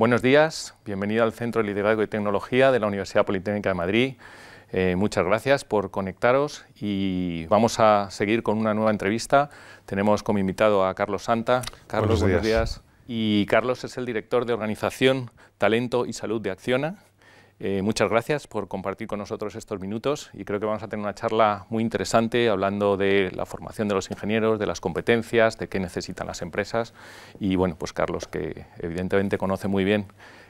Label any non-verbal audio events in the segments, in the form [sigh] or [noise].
Buenos días, bienvenido al Centro de Liderazgo y Tecnología de la Universidad Politécnica de Madrid. Eh, muchas gracias por conectaros y vamos a seguir con una nueva entrevista. Tenemos como invitado a Carlos Santa. Carlos, buenos días. Y Carlos es el director de Organización, Talento y Salud de Acciona, eh, muchas gracias por compartir con nosotros estos minutos y creo que vamos a tener una charla muy interesante hablando de la formación de los ingenieros, de las competencias, de qué necesitan las empresas y bueno, pues Carlos, que evidentemente conoce muy bien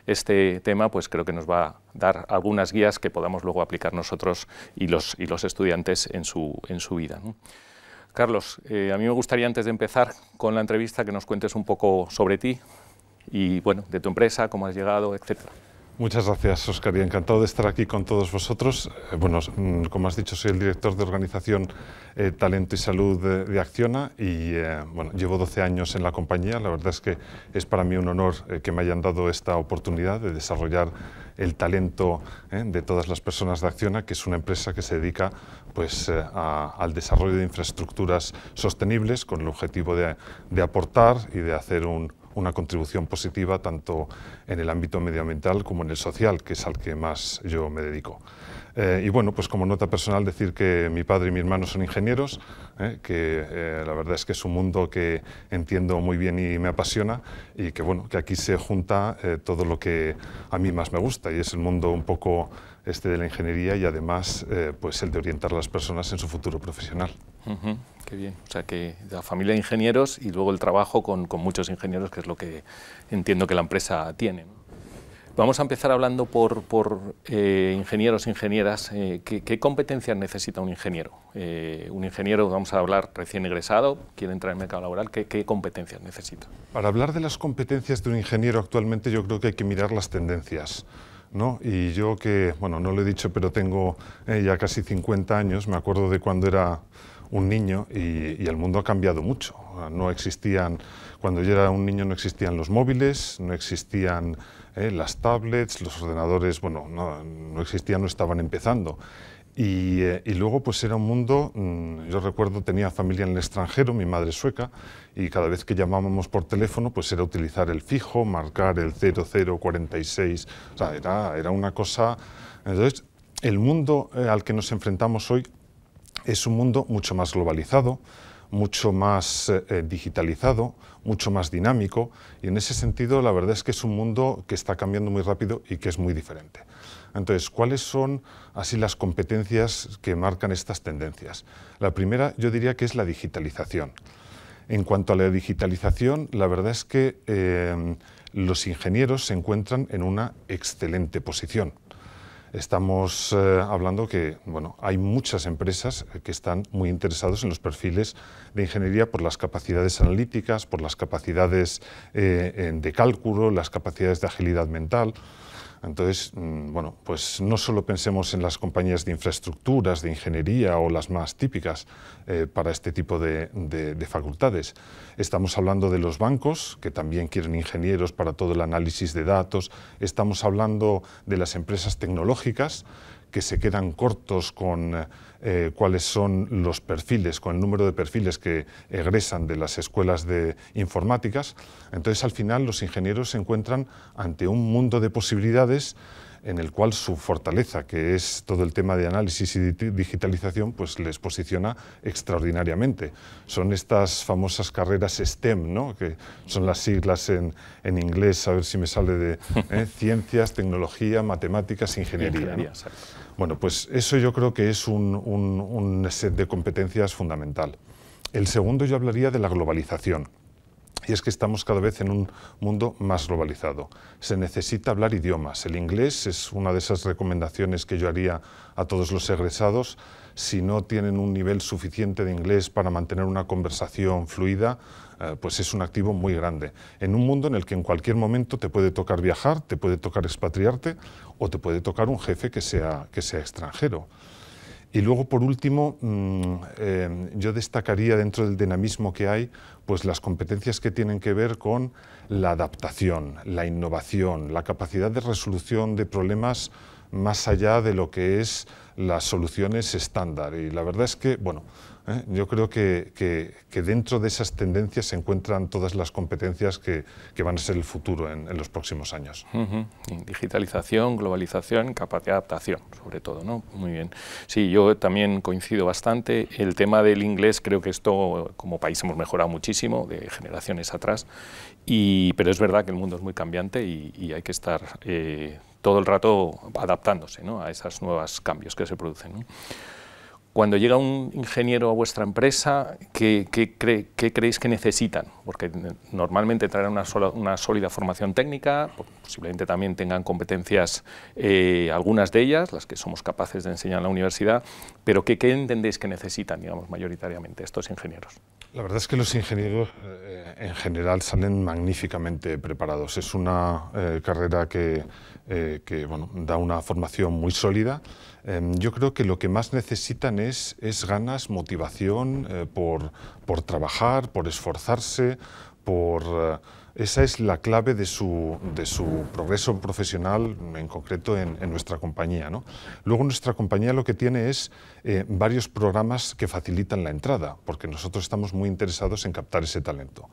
este tema, pues creo que nos va a dar algunas guías que podamos luego aplicar nosotros y los, y los estudiantes en su, en su vida. Carlos, eh, a mí me gustaría antes de empezar con la entrevista que nos cuentes un poco sobre ti y bueno, de tu empresa, cómo has llegado, etcétera. Muchas gracias, Oscar, y encantado de estar aquí con todos vosotros. Eh, bueno, mm, como has dicho, soy el director de organización eh, Talento y Salud de, Acciona y eh, bueno, llevo 12 años en la compañía. La verdad es que es para mí un honor que me hayan dado esta oportunidad de desarrollar el talento de todas las personas de Acciona, que es una empresa que se dedica pues, al desarrollo de infraestructuras sostenibles con el objetivo de aportar y de hacer un, una contribución positiva tanto en el ámbito medioambiental como en el social, que es al que más yo me dedico. Eh, y bueno, pues como nota personal decir que mi padre y mi hermano son ingenieros, eh, que eh, la verdad es que es un mundo que entiendo muy bien y me apasiona y que bueno, que aquí se junta todo lo que a mí más me gusta y es el mundo un poco este de la ingeniería y además pues el de orientar a las personas en su futuro profesional. Qué bien. O sea, que la familia de ingenieros y luego el trabajo con, con muchos ingenieros, que es lo que entiendo que la empresa tiene. Vamos a empezar hablando por, por eh, ingenieros, ingenieras. Eh, ¿qué, competencias necesita un ingeniero? Eh, un ingeniero, vamos a hablar recién egresado, quiere entrar en el mercado laboral, ¿qué, ¿qué, competencias necesita? Para hablar de las competencias de un ingeniero actualmente yo creo que hay que mirar las tendencias. ¿no? Y yo que, bueno, no lo he dicho, pero tengo eh, ya casi 50 años, me acuerdo de cuando era un niño y, el mundo ha cambiado mucho. No existían, cuando yo era un niño no existían los móviles, no existían eh, las tablets, los ordenadores, bueno, no, existían, no estaban empezando. Eh, y, luego pues era un mundo, mm, yo recuerdo tenía familia en el extranjero, mi madre sueca, y cada vez que llamábamos por teléfono pues era utilizar el fijo, marcar el 0046, o sea, era, era una cosa... Entonces, el mundo eh, al que nos enfrentamos hoy es un mundo mucho más globalizado, mucho más eh, eh, digitalizado, mucho más dinámico y en ese sentido la verdad es que es un mundo que está cambiando muy rápido y que es muy diferente. Entonces, ¿cuáles son así las competencias que marcan estas tendencias? La primera yo diría que es la digitalización. En cuanto a la digitalización, la verdad es que eh, los ingenieros se encuentran en una excelente posición. Estamos eh, hablando que bueno, hay muchas empresas eh, que están muy interesadas en los perfiles de ingeniería por las capacidades analíticas, por las capacidades eh, de cálculo, las capacidades de agilidad mental. Entonces, mm, bueno, pues no solo pensemos en las compañías de infraestructuras, de ingeniería o las más típicas eh, para este tipo de, facultades. Estamos hablando de los bancos, que también quieren ingenieros para todo el análisis de datos. Estamos hablando de las empresas tecnológicas, que se quedan cortos con eh, cuáles son los perfiles, con el número de perfiles que egresan de las escuelas de informáticas. Entonces, al final, los ingenieros se encuentran ante un mundo de posibilidades en el cual su fortaleza, que es todo el tema de análisis y digitalización, pues les posiciona extraordinariamente. Son estas famosas carreras STEM, que son las siglas en, inglés, a ver si me sale de [laughs] ¿eh? ciencias, tecnología, matemáticas, ingeniería. Bueno, pues eso yo creo que es un set de competencias fundamental. El segundo yo hablaría de la globalización y es que estamos cada vez en un mundo más globalizado. Se necesita hablar idiomas. El inglés es una de esas recomendaciones que yo haría a todos los egresados. Si no tienen un nivel suficiente de inglés para mantener una conversación fluida, eh, pues es un activo muy grande. En un mundo en el que en cualquier momento te puede tocar viajar, te puede tocar expatriarte o te puede tocar un jefe que sea extranjero. Y luego, por último, mm, em, yo destacaría dentro del dinamismo que hay, pues las competencias que tienen que ver con la adaptación, la innovación, la capacidad de resolución de problemas más allá de lo que es las soluciones estándar. Y la verdad es que, bueno, ¿eh? Yo creo que, que, dentro de esas tendencias se encuentran todas las competencias que, que van a ser el futuro en, los próximos años. Digitalización, globalización, capacidad de adaptación, sobre todo, ¿no? Muy bien. Sí, yo también coincido bastante. El tema del inglés, creo que esto como país hemos mejorado muchísimo, de generaciones atrás, y, pero es verdad que el mundo es muy cambiante y, hay que estar... Eh, todo el rato adaptándose ¿no? a esos nuevos cambios que se producen. Cuando llega un ingeniero a vuestra empresa, ¿qué, creéis que necesitan? Porque normalmente traerán una, sólida formación técnica, pues, posiblemente también tengan competencias, eh, algunas de ellas, las que somos capaces de enseñar en la universidad, pero ¿qué, entendéis que necesitan, digamos, mayoritariamente estos ingenieros? La verdad es que los ingenieros eh, en general salen magníficamente preparados. Es una eh, carrera que, da una formación muy sólida Em, yo creo que lo que más necesitan es, es ganas, motivación eh, por, por, trabajar, por esforzarse, por... Eh, esa es la clave de su, de su progreso profesional, en concreto en, nuestra compañía. ¿no? Luego nuestra compañía lo que tiene es eh, varios programas que facilitan la entrada, porque nosotros estamos muy interesados en captar ese talento.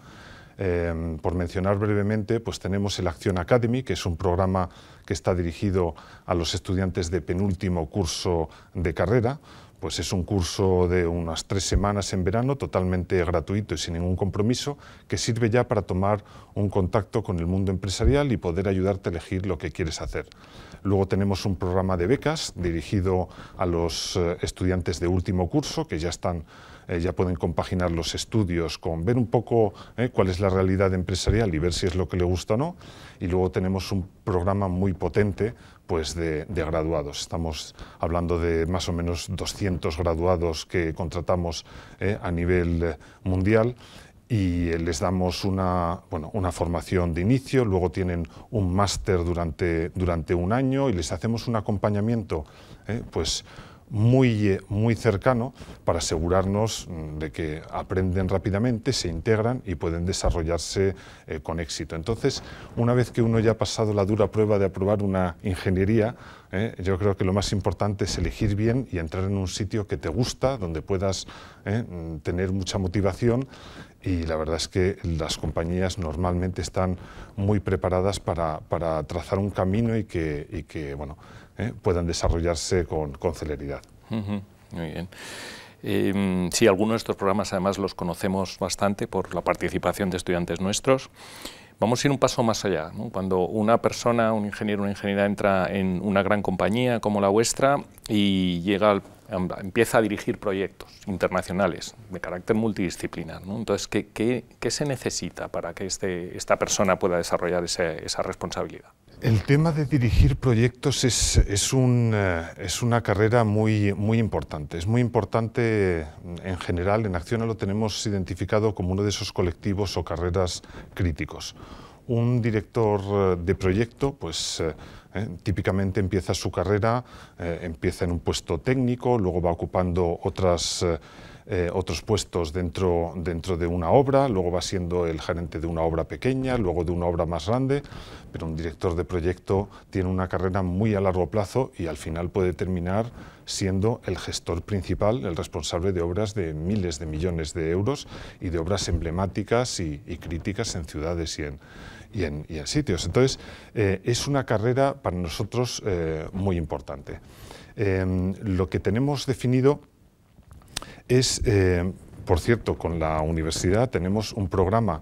Em, por mencionar brevemente, pues tenemos el Acción Academy, que es un programa que está dirigido a los estudiantes de penúltimo curso de carrera. Pues es un curso de unas tres semanas en verano, totalmente gratuito y sin ningún compromiso, que sirve ya para tomar un contacto con el mundo empresarial y poder ayudarte a elegir lo que quieres hacer. Luego tenemos un programa de becas dirigido a los eh, estudiantes de último curso que ya están eh, ya pueden compaginar los estudios con ver un poco eh, cuál es la realidad empresarial y ver si es lo que le gusta o no. Y luego tenemos un programa muy potente pues de, graduados. Estamos hablando de más o menos 200 graduados que contratamos a nivel mundial y les damos una, bueno, una formación de inicio, luego tienen un máster durante, durante un año y les hacemos un acompañamiento, ¿eh? pues muy, eh, muy cercano para asegurarnos mm, de que aprenden rápidamente, se integran y pueden desarrollarse eh, con éxito. Entonces, una vez que uno ya ha pasado la dura prueba de aprobar una ingeniería, eh, yo creo que lo más importante es elegir bien y entrar en un sitio que te gusta, donde puedas mm, tener mucha motivación y la verdad es que las compañías normalmente están muy preparadas para, trazar un camino y que, y que bueno, ¿eh? puedan desarrollarse con, celeridad. Muy bien. Em, sí, algunos de estos programas además los conocemos bastante por la participación de estudiantes nuestros. Vamos a ir un paso más allá. Cuando una persona, un ingeniero, una ingeniera entra en una gran compañía como la vuestra y llega empieza a dirigir proyectos internacionales de carácter multidisciplinar. Entonces, ¿qué, se necesita para que este, esta persona pueda desarrollar esa responsabilidad? El tema de dirigir proyectos es, eh, es, una carrera muy, muy importante. Es muy importante en general, en Acciona lo tenemos identificado como uno de esos colectivos o carreras críticos. Un director eh, de proyecto, pues eh, típicamente empieza su carrera, empieza en un puesto técnico, luego va ocupando otras... Eh, otros puestos dentro, dentro de una obra, luego va siendo el gerente de una obra pequeña, luego de una obra más grande, pero un director de proyecto tiene una carrera muy a largo plazo y al final puede terminar siendo el gestor principal, el responsable de obras de miles de millones de euros y de obras emblemáticas y, críticas en ciudades y en, y en, sitios. Entonces, eh, es una carrera para nosotros eh, muy importante. Em, lo que tenemos definido es, eh, por cierto, con la universidad tenemos un programa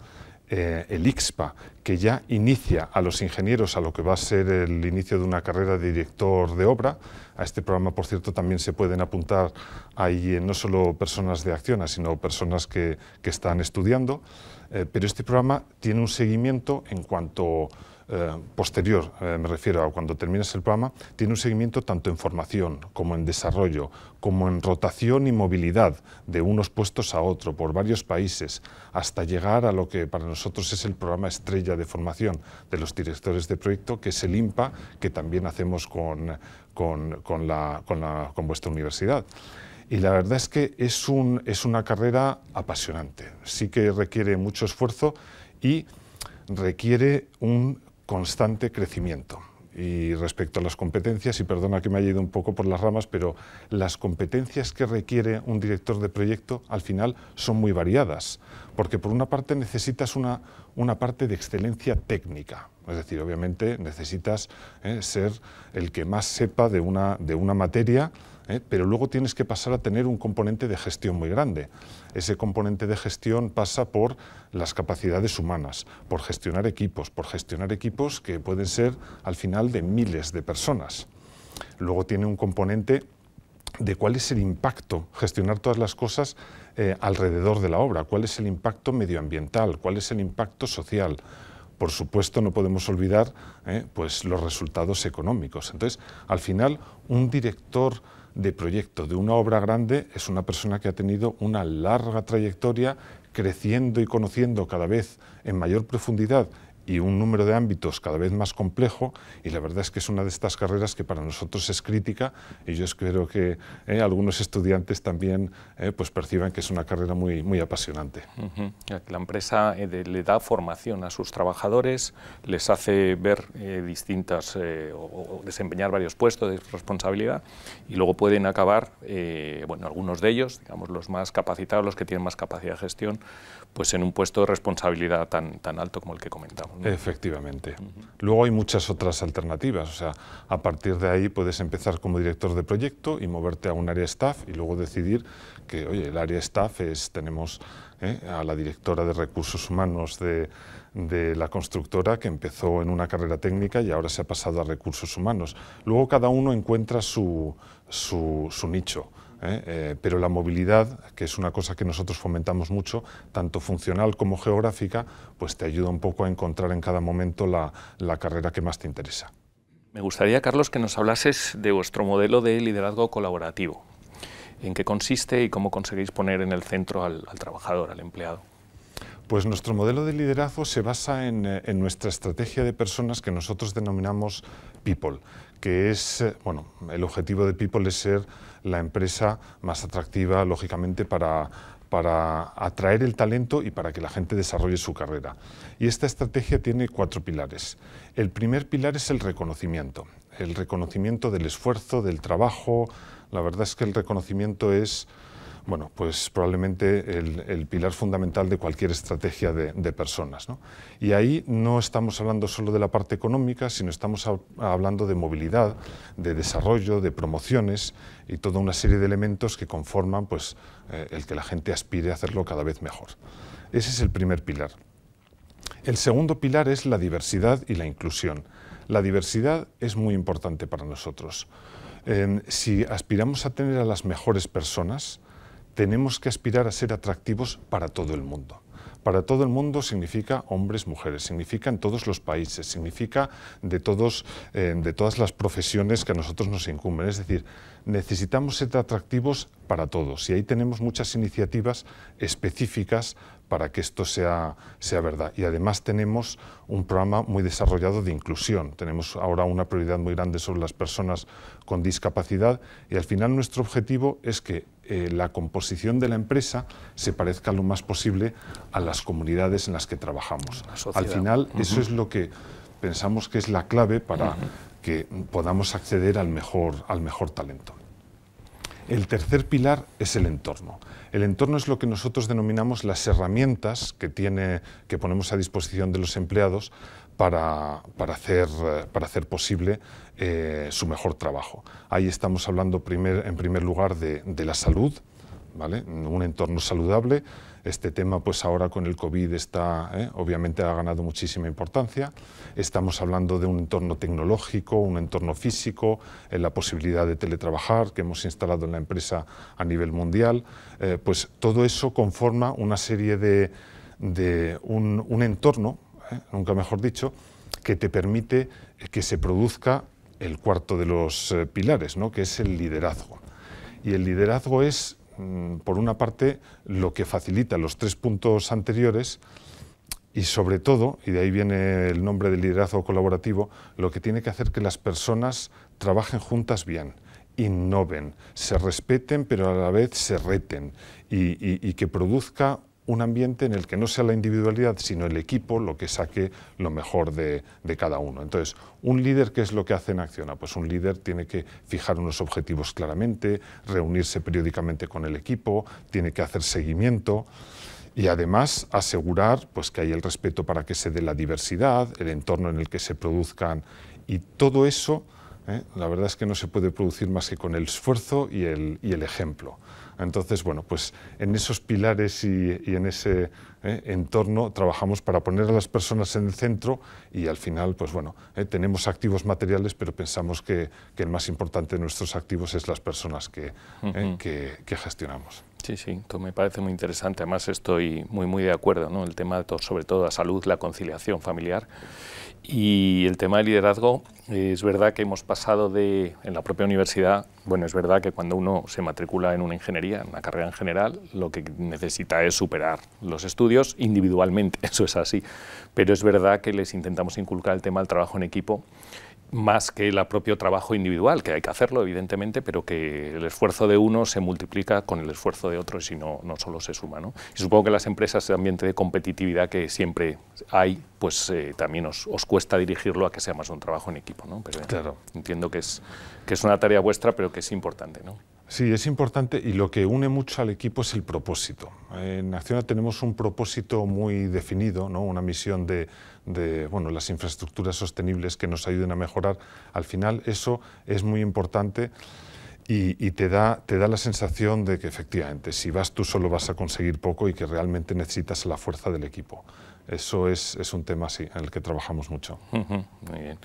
eh, el IXPA, que ya inicia a los ingenieros a lo que va a ser el inicio de una carrera de director de obra. A este programa, por cierto, también se pueden apuntar ahí eh, no solo personas de acción, sino personas que están estudiando. Eh, pero este programa tiene un seguimiento en cuanto eh, posterior, eh, me refiero a cuando terminas el programa, tiene un seguimiento tanto en formación como en desarrollo, como en rotación y movilidad de unos puestos a otro por varios países, hasta llegar a lo que para nosotros es el programa estrella de formación de los directores de proyecto, que es el IMPA, que también hacemos con, con vuestra universidad y la verdad es que es, un, es una carrera apasionante. Sí que requiere mucho esfuerzo y requiere un constante crecimiento. Y respecto a las competencias, y perdona que me haya ido un poco por las ramas, pero las competencias que requiere un director de proyecto al final son muy variadas, porque por una parte necesitas una, una parte de excelencia técnica. Es decir, obviamente necesitas eh, ser el que más sepa de una, de una materia, eh, pero luego tienes que pasar a tener un componente de gestión muy grande. Ese componente de gestión pasa por las capacidades humanas, por gestionar equipos, por gestionar equipos que pueden ser al final de miles de personas. Luego tiene un componente de cuál es el impacto, gestionar todas las cosas eh, alrededor de la obra, cuál es el impacto medioambiental, cuál es el impacto social. Por supuesto, no podemos olvidar eh, pues los resultados económicos. Entonces, al final, un director de proyecto de una obra grande es una persona que ha tenido una larga trayectoria creciendo y conociendo cada vez en mayor profundidad y un número de ámbitos cada vez más complejo y la verdad es que es una de estas carreras que para nosotros es crítica y yo espero que eh, algunos estudiantes también eh, pues perciban que es una carrera muy, muy apasionante. La empresa eh, le da formación a sus trabajadores, les hace ver distintas o, o, desempeñar varios puestos de responsabilidad y luego pueden acabar, bueno, algunos de ellos, digamos los más capacitados, los que tienen más capacidad de gestión, pues en un puesto de responsabilidad tan, tan alto como el que comentamos. Efectivamente. Luego hay muchas otras alternativas, o sea, a partir de ahí puedes empezar como director de proyecto y moverte a un área staff y luego decidir que, oye, el área staff es, tenemos ¿eh? a la directora de recursos humanos de, de la constructora que empezó en una carrera técnica y ahora se ha pasado a recursos humanos. Luego cada uno encuentra su, su, su nicho. ¿eh? Eh, pero la movilidad, que es una cosa que nosotros fomentamos mucho, tanto funcional como geográfica, pues te ayuda un poco a encontrar en cada momento la, carrera que más te interesa. Me gustaría, Carlos, que nos hablases de vuestro modelo de liderazgo colaborativo. ¿En qué consiste y cómo conseguís poner en el centro al trabajador, al empleado? Pues nuestro modelo de liderazgo se basa eh, en, nuestra estrategia de personas que nosotros denominamos People, que es, eh, bueno, el objetivo de People es ser la empresa más atractiva, lógicamente, para, para atraer el talento y para que la gente desarrolle su carrera. Y esta estrategia tiene cuatro pilares. El primer pilar es el reconocimiento, el reconocimiento del esfuerzo, del trabajo. La verdad es que el reconocimiento es bueno, pues probablemente el, pilar fundamental de cualquier estrategia de, personas. Y ahí no estamos hablando solo de la parte económica, sino estamos hablando de movilidad, de desarrollo, de promociones y toda una serie de elementos que conforman pues, eh, el que la gente aspire a hacerlo cada vez mejor. Ese es el primer pilar. El segundo pilar es la diversidad y la inclusión. La diversidad es muy importante para nosotros. Em, si aspiramos a tener a las mejores personas, tenemos que aspirar a ser atractivos para todo el mundo. Para todo el mundo significa hombres, mujeres, significa en todos los países, significa de, todos, eh, de todas las profesiones que a nosotros nos incumben. Es decir, necesitamos ser atractivos para todos y ahí tenemos muchas iniciativas específicas para que esto sea, sea verdad. Y además tenemos un programa muy desarrollado de inclusión. Tenemos ahora una prioridad muy grande sobre las personas con discapacidad y al final nuestro objetivo es que eh, la composición de la empresa se parezca lo más posible a las comunidades en las que trabajamos. Al final, eso es lo que pensamos que es la clave para que podamos acceder al mejor, al mejor talento. El tercer pilar es el entorno. El entorno es lo que nosotros denominamos las herramientas que, tiene, que ponemos a disposición de los empleados para, para, hacer, eh, para hacer posible eh, su mejor trabajo. Ahí estamos hablando primer, en primer lugar de, de la salud, ¿vale? un entorno saludable. Este tema, pues ahora con el COVID, está, eh, obviamente ha ganado muchísima importancia. Estamos hablando de un entorno tecnológico, un entorno físico, la posibilidad de teletrabajar que hemos instalado en la empresa a nivel mundial. pues todo eso conforma una serie de, de un, un entorno ¿eh? nunca mejor dicho, que te permite que se produzca el cuarto de los eh, pilares, ¿no? que es el liderazgo. Y el liderazgo es, mm, por una parte, lo que facilita los tres puntos anteriores y sobre todo, y de ahí viene el nombre del liderazgo colaborativo, lo que tiene que hacer que las personas trabajen juntas bien, innoven, se respeten pero a la vez se reten y que produzca un ambiente en el que no sea la individualidad, sino el equipo lo que saque lo mejor de, cada uno. Entonces, un líder, ¿qué es lo que hace en Acciona? Ah, pues un líder tiene que fijar unos objetivos claramente, reunirse periódicamente con el equipo, tiene que hacer seguimiento y además asegurar pues, que hay el respeto para que se dé la diversidad, el entorno en el que se produzcan y todo eso, ¿eh? la verdad es que no se puede producir más que con el esfuerzo y el ejemplo. Entonces, bueno, pues en esos pilares y, en ese eh, entorno trabajamos para poner a las personas en el centro y al final, pues bueno, eh, tenemos activos materiales, pero pensamos que, el más importante de nuestros activos es las personas que eh, gestionamos. Sí, sí, me parece muy interesante. Además, estoy muy, muy de acuerdo, ¿no? El tema, todo, sobre todo, la salud, la conciliación familiar y el tema del liderazgo. Es verdad que hemos pasado de, en la propia universidad, bueno, es verdad que cuando uno se matricula en una ingeniería, en una carrera en general, lo que necesita es superar los estudios individualmente, [laughs] eso es así. Pero es verdad que les intentamos inculcar el tema del trabajo en equipo más que el propio trabajo individual, que hay que hacerlo, evidentemente, pero que el esfuerzo de uno se multiplica con el esfuerzo de otro y no, no solo se suma. ¿no? Y supongo que las empresas, ese ambiente de competitividad que siempre hay, pues eh, también os, os, cuesta dirigirlo a que sea más un trabajo en equipo. ¿no? Pero, claro. Entiendo que es, que es una tarea vuestra, pero que es importante. ¿no? Sí, es importante y lo que une mucho al equipo es el propósito. En Acciona tenemos un propósito muy definido, ¿no? una misión de, bueno, las infraestructuras sostenibles que nos ayuden a mejorar. Al final eso es muy importante y, te, da, te, da, la sensación de que efectivamente si vas tú solo vas a conseguir poco y que realmente necesitas la fuerza del equipo. Eso es, es un tema sí, en el que trabajamos mucho. muy bien.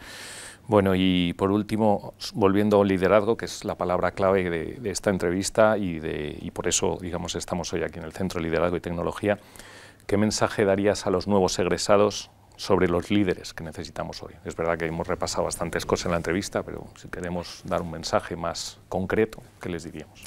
Bueno, y por último, volviendo al liderazgo, que es la palabra clave de, esta entrevista y, de, por eso, digamos, estamos hoy aquí en el Centro de Liderazgo y Tecnología, ¿qué mensaje darías a los nuevos egresados sobre los líderes que necesitamos hoy? Es verdad que hemos repasado bastantes cosas en la entrevista, pero si queremos dar un mensaje más concreto, ¿qué les diríamos?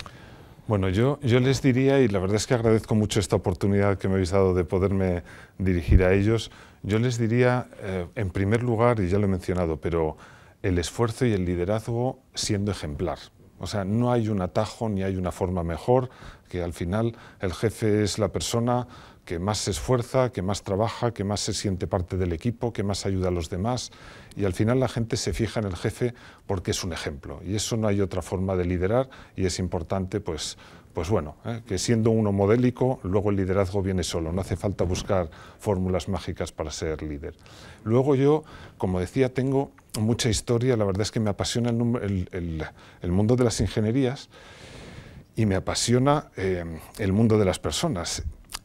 Bueno, yo, yo les diría, y la verdad es que agradezco mucho esta oportunidad que me habéis dado de poderme dirigir a ellos, yo les diría, eh, en primer lugar, y ya lo he mencionado, pero el esfuerzo y el liderazgo siendo ejemplar. O sea, no hay un atajo ni hay una forma mejor, que al final el jefe es la persona que más se esfuerza, que más trabaja, que más se siente parte del equipo, que más ayuda a los demás. Y al final la gente se fija en el jefe porque es un ejemplo. Y eso no hay otra forma de liderar y es importante, pues, pues bueno, ¿eh? que siendo uno modélico, luego el liderazgo viene solo. No hace falta buscar fórmulas mágicas para ser líder. Luego yo, como decía, tengo mucha historia. La verdad es que me apasiona el, mundo de las ingenierías y me apasiona eh, el mundo de las personas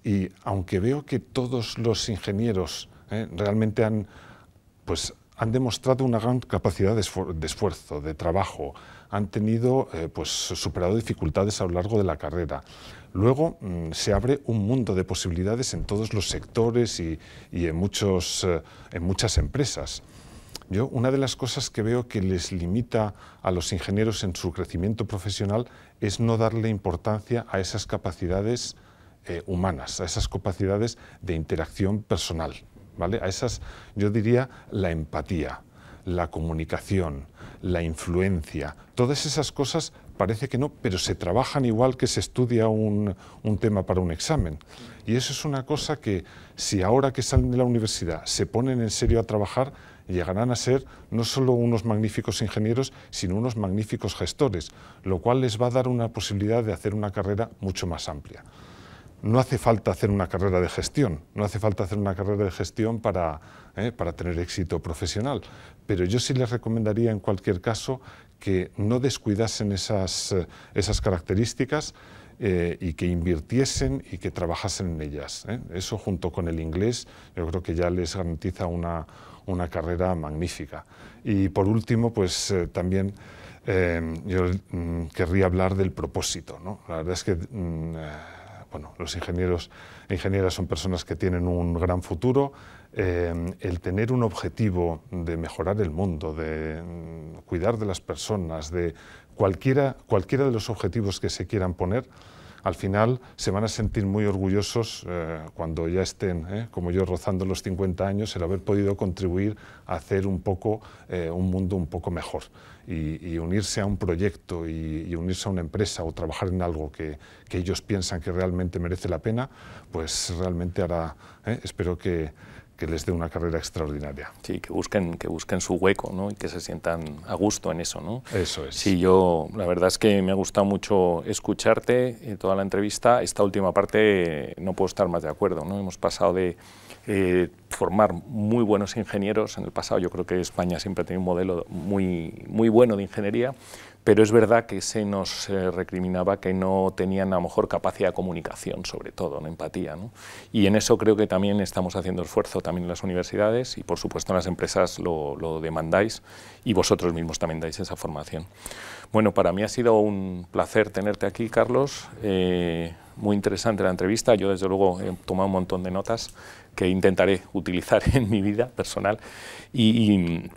y aunque veo que todos los ingenieros eh, realmente pues, han, demostrado una gran capacidad de, esfuerzo, de trabajo, han tenido eh, pues, superado dificultades a lo largo de la carrera. Luego mm, se abre un mundo de posibilidades en todos los sectores y, en, eh, en muchas empresas. Yo una de las cosas que veo que les limita a los ingenieros en su crecimiento profesional es no darle importancia a esas capacidades eh, humanas, a esas capacidades de interacción personal, ¿vale? A esas, yo diría, la empatía, la comunicación, la influencia, todas esas cosas parece que no, pero se trabajan igual que se estudia un, un, tema para un examen. Y eso es una cosa que si ahora que salen de la universidad se ponen en serio a trabajar, llegarán a ser no solo unos magníficos ingenieros, sino unos magníficos gestores, lo cual les va a dar una posibilidad de hacer una carrera mucho más amplia no hace falta hacer una carrera de gestión, no hace falta hacer una carrera de gestión para, eh, para tener éxito profesional, pero yo sí les recomendaría en cualquier caso que no descuidasen esas, eh, esas características eh, y que invirtiesen y que trabajasen en ellas. Eso junto con el inglés yo creo que ya les garantiza una, una carrera magnífica. Y por último, pues también... yo mm, querría hablar del propósito. La verdad es que mm, bueno, los ingenieros e ingenieras son personas que tienen un gran futuro. Eh, el tener un objetivo de mejorar el mundo, de mm, cuidar de las personas, de cualquiera, cualquiera de los objetivos que se quieran poner, al final se van a sentir muy orgullosos eh, cuando ya estén, eh, como yo, rozando los 50 años, el haber podido contribuir a hacer un poco eh, un mundo un poco mejor. Y, unirse a un proyecto y, unirse a una empresa o trabajar en algo que, que, ellos piensan que realmente merece la pena, pues realmente hará, espero que que les dé una carrera extraordinaria. Sí, que busquen, que busquen su hueco y que se sientan a gusto en eso. ¿no? Eso es. Sí, yo la verdad es que me ha gustado mucho escucharte en eh, toda la entrevista. Esta última parte eh, no puedo estar más de acuerdo. ¿no? Hemos pasado de eh, formar muy buenos ingenieros en el pasado. Yo creo que España siempre ha tenido un modelo muy, muy bueno de ingeniería, pero es verdad que se nos eh, recriminaba que no tenían a lo mejor capacidad de comunicación, sobre todo, ¿no? empatía. ¿no? Y en eso creo que también estamos haciendo esfuerzo también en las universidades y por supuesto en las empresas lo, demandáis y vosotros mismos también dais esa formación. Bueno, para mí ha sido un placer tenerte aquí, Carlos. Eh, muy interesante la entrevista. Yo, desde luego, he tomado un montón de notas que intentaré utilizar [laughs] en mi vida personal. y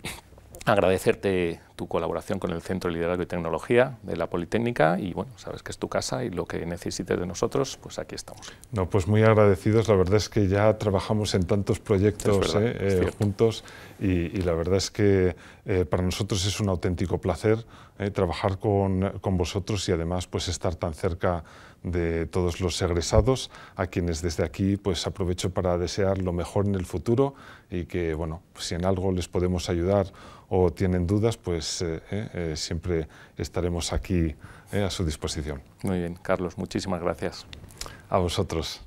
agradecerte tu colaboración con el Centro de Liderazgo y Tecnología de la Politécnica y bueno, sabes que es tu casa y lo que necesites de nosotros, pues aquí estamos. No, pues muy agradecidos, la verdad es que ya trabajamos en tantos proyectos eh, juntos y, la verdad es que eh, para nosotros es un auténtico placer eh, trabajar con, con vosotros y además pues estar tan cerca de todos los egresados, a quienes desde aquí pues aprovecho para desear lo mejor en el futuro y que bueno, pues, si en algo les podemos ayudar o tienen dudas, pues eh, eh, eh, siempre estaremos aquí a su disposición. Muy bien, Carlos, muchísimas gracias. A vosotros.